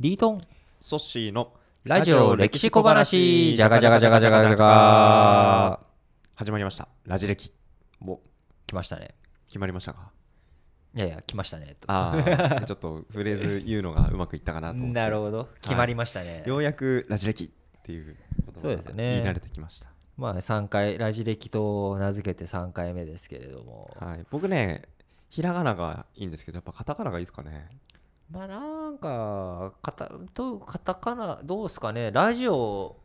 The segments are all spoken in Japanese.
リートンソッシーのラジオ歴史小話じゃがじゃがじゃがじゃがじゃが始まりましたラジ歴も来ましたね決まりましたかいやいや来ましたねああ ちょっとフレーズ言うのがうまくいったかなとなるほど決まりましたね、ようやくラジ歴っていうことが言い慣れてきました、ね、まあ3回ラジ歴と名付けて3回目ですけれども、はい、僕ねひらがながいいんですけどやっぱカタカナがいいですかねまあなんか、かた、と、カタカナ、どうですかね、ラジオ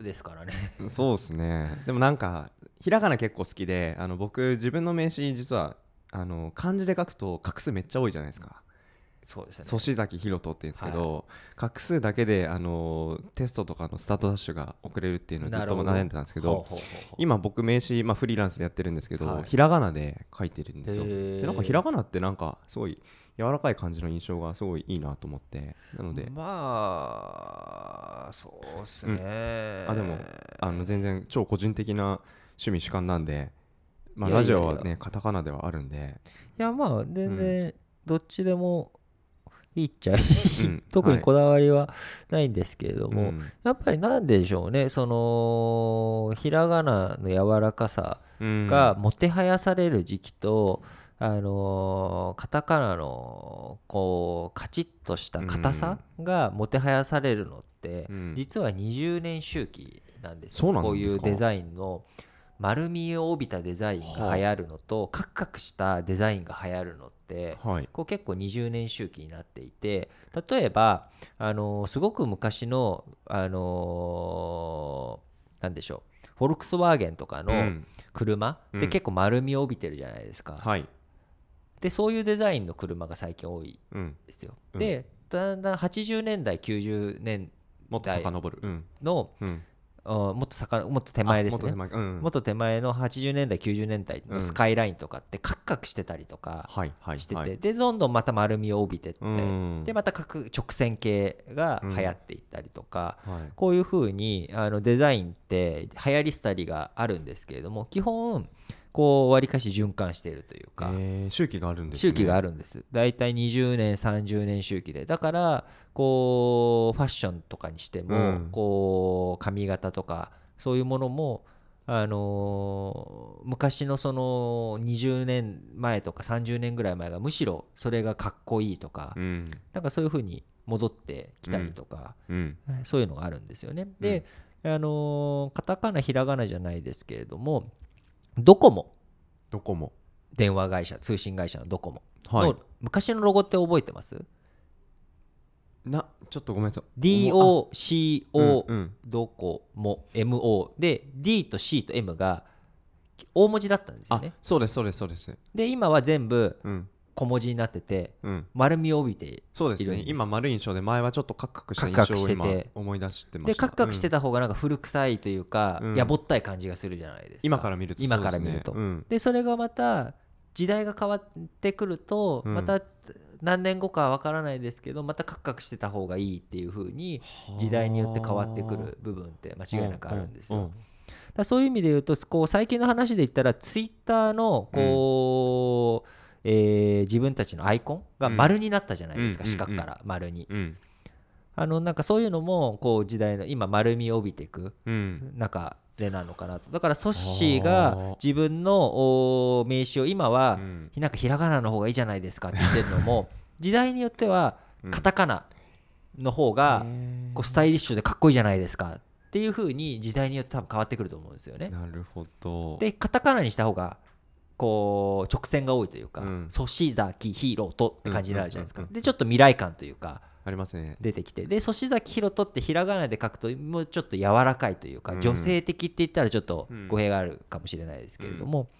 ですからね そうですね。でもなんか、ひらがな結構好きで、あの僕、自分の名刺、実は、あの漢字で書くと、画数めっちゃ多いじゃないですか。そうですね。粗志崎宏斗っていうんですけど、画、はい、数だけで、あのテストとかのスタートダッシュが遅れるっていうのをずっと悩んでたんですけど。ど今、僕、名刺、まあ、フリーランスでやってるんですけど、はい、ひらがなで書いてるんですよ。で、なんか、ひらがなって、なんか、すごい。柔らかい感じの印象がすごいいいなと思ってなのでまあそうっすね、うん、あでもあの全然超個人的な趣味主観なんで、まあ、ラジオはねカタカナではあるんでいやまあ全然どっちでもいいっちゃいい、うん、特にこだわりはないんですけれども、うん、やっぱりなんでしょうねそのひらがなの柔らかさがもてはやされる時期と、うんあのカタカナのこうカチッとした硬さがもてはやされるのって、実は20年周期なんですよ、こういうデザインの丸みを帯びたデザインが流行るのと、カクカクしたデザインが流行るのって、こう結構20年周期になっていて例えば、あのすごく昔の、あのなでしょうフォルクスワーゲンとかの車って結構丸みを帯びてるじゃないですか、うんでそういうデザインの車が最近多いですよ、うん、でだんだん80年代90年代のもっとさかもっと手前ですねもっうん、もっと手前の80年代90年代のスカイラインとかってカクカクしてたりとかしてて、でどんどんまた丸みを帯びてって、うん、でまた各直線系が流行っていったりとか、うんはい、こういうふうにあのデザインって流行り廃りがあるんですけれども基本こうわりかし循環しているというか、えー、周期があるんです、ね、周期があるんです大体20年30年周期でだからこうファッションとかにしても、うん、こう髪型とかそういうものもあのー、昔のその20年前とか30年ぐらい前がむしろそれがかっこいいとか、うん、なんかそういうふうに戻ってきたりとか、うんうん、そういうのがあるんですよね。で、あのー、カタカナひらがなじゃないですけれどもドコモドコモ電話会社通信会社のドコモの、はい昔のロゴって覚えてますなちょっとごめんなさい ?DOCO、うんドコモ MO で D と C と M が大文字だったんですよあねそうですそうですそうですで今は全部うん小文字になってて、うん、丸みを帯びているそうですね今丸印象で前はちょっとカクカクした印象を今思い出してましたでカクカクしてた方がなんか古臭いというか、うん、やぼったい感じがするじゃないですか今から見ると、今から見ると、うん、でそれがまた時代が変わってくると、また何年後かは分からないですけどまたカクカクしてた方がいいっていうふうに時代によって変わってくる部分って間違いなくあるんですよ。だそういう意味で言うとこう最近の話で言ったらツイッターのこう、えー、自分たちのアイコンが丸になったじゃないですか、四角から丸に。あのなんかそういうのもこう時代の今丸みを帯びていく、中でなのかなとだからソッシーが自分の名刺を今は、なんかひらがなの方がいいじゃないですかって言ってるのも 時代によってはカタカナの方がこうスタイリッシュでかっこいいじゃないですかっていうふうに時代によって多分変わってくると思うんですよね。なるほどでカタカナにした方がこう直線が多いというか「そしざきひろと」って感じになるじゃないですか。でちょっと未来感というかありますね出てきてで「そしざきひろと」ってひらがなで書くともうちょっと柔らかいというか、女性的って言ったらちょっと語弊があるかもしれないですけれども、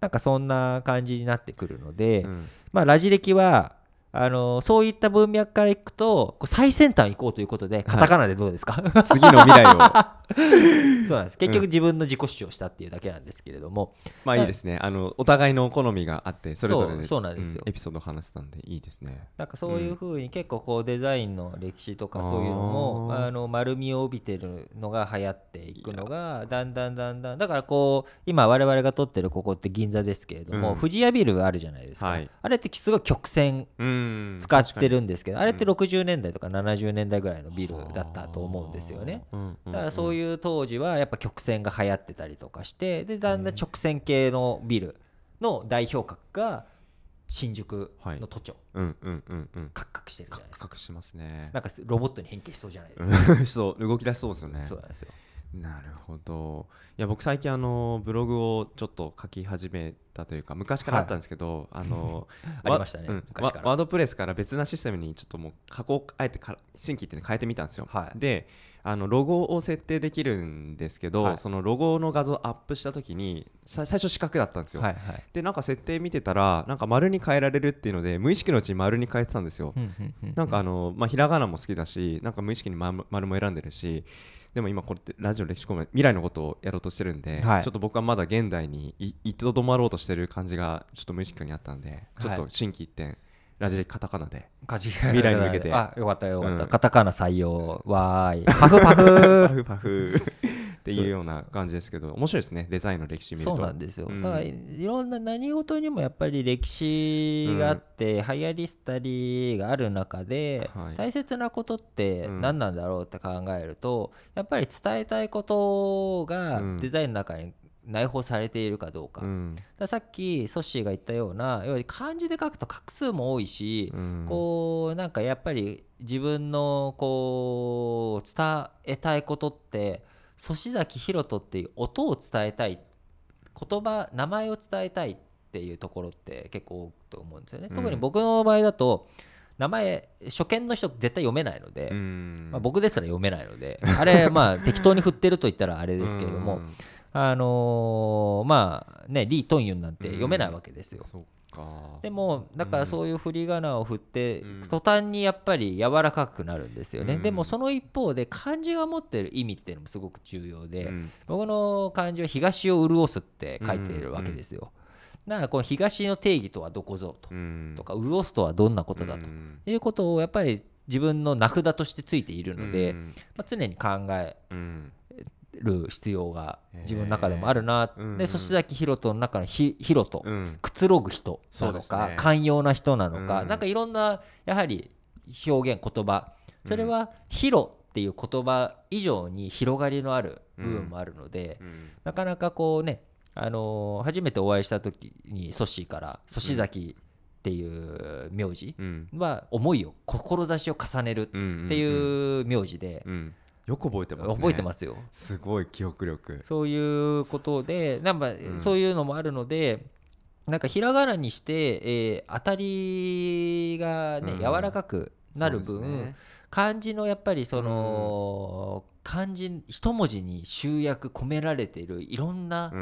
なんかそんな感じになってくるので、まあラジ歴はあのそういった文脈からいくと最先端行こうということでカタカナでどうですか、はい、次の未来を そうなんです結局自分の自己主張したっていうだけなんですけれども、うん、まあいいですねあのお互いの好みがあってそれぞれですエピソード話したんでいいですねなんかそういうふうに結構こうデザインの歴史とかそういうのも、うん、あの丸みを帯びてるのが流行っていくのがだんだんだんだんだからこう今我々が撮ってるここって銀座ですけれども、富士屋ビルあるじゃないですか、はい、あれってすごい曲線、うん使ってるんですけどあれって60年代とか70年代ぐらいのビルだったと思うんですよねだからそういう当時はやっぱ曲線が流行ってたりとかしてでだんだん直線系のビルの代表格が新宿の都庁、うんうんうんうんカクカクしてるじゃないですかカクカクしますねなんかロボットに変形しそうじゃないですか そう動き出しそうですよねそうなんですよなるほどいや僕最近あのブログをちょっと書き始めたというか昔からあったんですけど、はい、あの ありましたね、うん、ワードプレスから別なシステムにちょっともう加工あえてか新規って、ね、変えてみたんですよ、はい、であのロゴを設定できるんですけど、はい、そのロゴの画像アップした時に最初四角だったんですよ、はいはい、でなんか設定見てたらなんか丸に変えられるっていうので無意識のうちに丸に変えてたんですよ、なんかあの、まあ、ひらがなも好きだしなんか無意識に丸も選んでるしでも今これってラジオ歴史コメ未来のことをやろうとしてるんで、はい、ちょっと僕はまだ現代にいとどまろうとしてる感じがちょっと無意識にあったんでちょっと心機一転、ラジでカタカナで未来に向けて あよかったよかった、うん、カタカナ採用わーいパフパフ パフパフっていうような感じですけど面白いですねデザインの歴史見るとそうなんですよ、うん、だいろんな何事にもやっぱり歴史があって、うん、流行りしたりがある中で、はい、大切なことって何なんだろうって考えると、うん、やっぱり伝えたいことがデザインの中に内包されているかどうかうん、さっきソッシーが言ったような要は漢字で書くと画数も多いし、うん、こうなんかやっぱり自分のこう伝えたいことって阻崎弘人っていう音を伝えたい言葉名前を伝えたいっていうところって結構多くと思うんですよね、うん、特に僕の場合だと名前初見の人絶対読めないので、まあ、僕ですら読めないのであれまあ適当に振ってると言ったらあれですけれどもあのー、まあねリー・トンユンなんて読めないわけですよ。うんでもだからそういう振り仮名を振って、うん、途端にやっぱり柔らかくなるんですよね、うん、でもその一方で漢字が持ってる意味っていうのもすごく重要で、うん、僕の漢字は「東を潤す」って書いてるわけですよ。だからこの東の定義とはどこぞと,、とか潤すとはどんなことだと、いうことをやっぱり自分の名札としてついているので、まあ、常に考える必要が自分の中でもあるな、うんうん、でそし崎だけの中のヒヒロうん、くつろぐ人なのか、ね、寛容な人なのか、うん、なんかいろんなやはり表現言葉それはヒロっていう言葉以上に広がりのある部分もあるので、うん、なかなかこうね、あのー、初めてお会いした時にソッシーから「粗シ崎っていう名字は思いを志を重ねるっていう名字で。うんよく覚えてます、ね、覚えてますよすごい記憶力そういうことでなんかそういうのもあるので、うん、なんかひらがなにして、えー、当たりがね、柔らかくなる分、ね、漢字のやっぱりその、うん、漢字一文字に集約込められているいろんな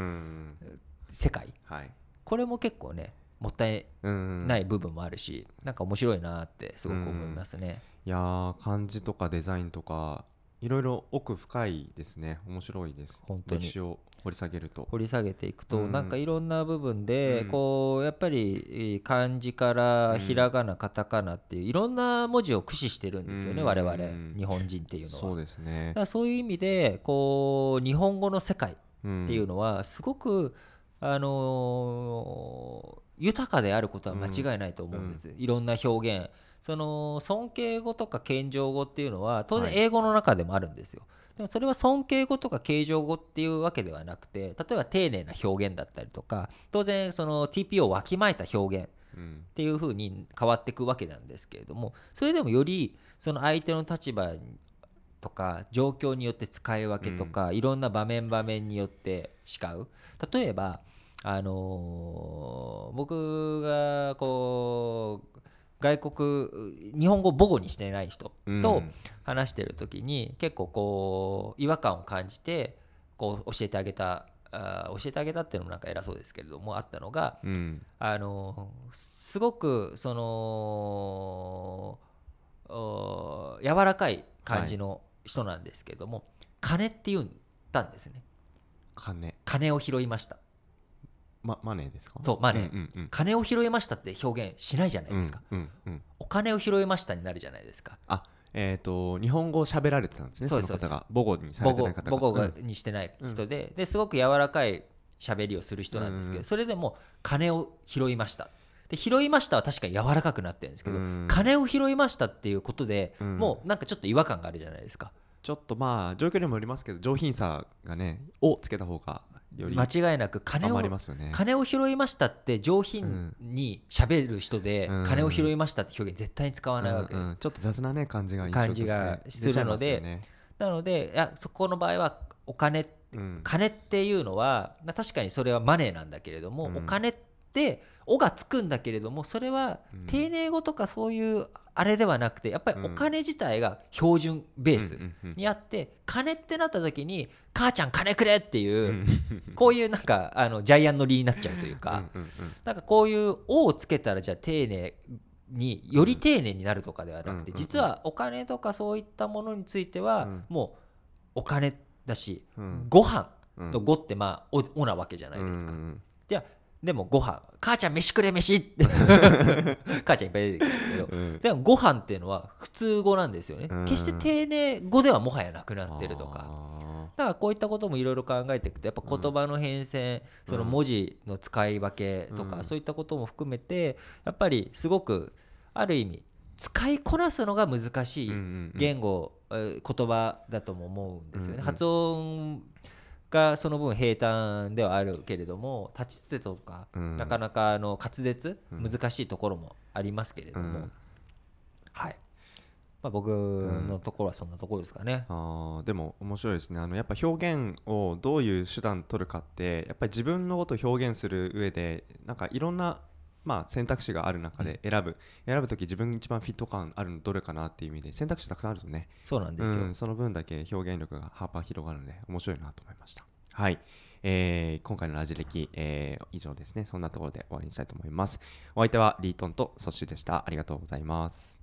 世界、はい、これも結構ねもったいない部分もあるし、うん、なんか面白いなってすごく思いますね。いや漢字とかデザインとかいろいろ奥深いですね面白いです本当に歴史を掘り下げると掘り下げていくと、うん、なんかいろんな部分で、うん、こうやっぱり漢字からひらがな、カタカナっていういろんな文字を駆使してるんですよね、うん、我々日本人っていうのはそうですねだからそういう意味でこう日本語の世界っていうのはすごく、あのー、豊かであることは間違いないと思うんです、いろんな表現その尊敬語とか謙譲語っていうのは当然英語の中でもあるんですよ、はい、でもそれは尊敬語とか敬譲語っていうわけではなくて例えば丁寧な表現だったりとか当然その TP をわきまえた表現っていうふうに変わっていくわけなんですけれどもそれでもよりその相手の立場とか状況によって使い分けとか、うん、いろんな場面場面によって違う例えばあのー、僕がこう外国日本語母語にしてない人と話してる時に結構こう違和感を感じてこう教えてあげたあ教えてあげたっていうのもなんか偉そうですけれどもあったのが、うん、あのすごくその柔らかい感じの人なんですけども、はい、金って言ったんですね金金を拾いましたま、マネーですかそうマネー、うんうん金を拾いましたって表現しないじゃないですか、うんうんうん、お金を拾いましたになるじゃないですかあえーと、日本語を喋られてたんですねそうですその方が母語にされてない方が母語にしてない人でうん、ですごく柔らかい喋りをする人なんですけど、うん、それでも金を拾いましたで拾いましたは確かに柔らかくなってるんですけど、うん、金を拾いましたっていうことで、うん、もうなんかちょっと違和感があるじゃないですかちょっとまあ状況にもよりますけど上品さがねをつけた方が間違いなく金を、ね、金を拾いましたって上品にしゃべる人で、金を拾いましたって表現絶対に使わないわけ、うんうん、ちょっと雑なね感じが感じがするので、ね、なのでいやそこの場合はお金、うん、金っていうのは、まあ、確かにそれはマネーなんだけれども、お金ってで「お」がつくんだけれどもそれは丁寧語とかそういうあれではなくてやっぱりお金自体が標準ベースにあって金ってなった時に「母ちゃん金くれ!」っていうこういうなんかあのジャイアンのりになっちゃうというかなんかこういう「お」をつけたらじゃあ丁寧により丁寧になるとかではなくて実はお金とかそういったものについてはもうお金だしご飯の「ご」ってまあ「お」なわけじゃないですか。ではでもご飯母ちゃん飯くれ飯って 母ちゃんいっぱい出てくるんですけど、うん、でもご飯っていうのは普通語なんですよね、うん、決して丁寧語ではもはやなくなってるとかだからこういったこともいろいろ考えていくとやっぱ言葉の変遷、うん、その文字の使い分けとか、そういったことも含めてやっぱりすごくある意味使いこなすのが難しい言語、言葉だとも思うんですよね。発音がその分平坦ではあるけれども立ちつてとか、うん、なかなかあの滑舌、難しいところもありますけれども、うん、はい、まあ、僕のところはそんなところですかね、うん、あでも面白いですねあのやっぱ表現をどういう手段取るかってやっぱり自分のことを表現する上でなんかいろんなまあ、選択肢がある中で選ぶ、選ぶ時自分一番フィット感あるのどれかなっていう意味で選択肢たくさんあるとねそうなんですよ、うん、その分だけ表現力が幅広がるので面白いなと思いましたはい、えー、今回のラジ歴、えー、以上ですねそんなところで終わりにしたいと思いますお相手はリートンとソッシュでしたありがとうございます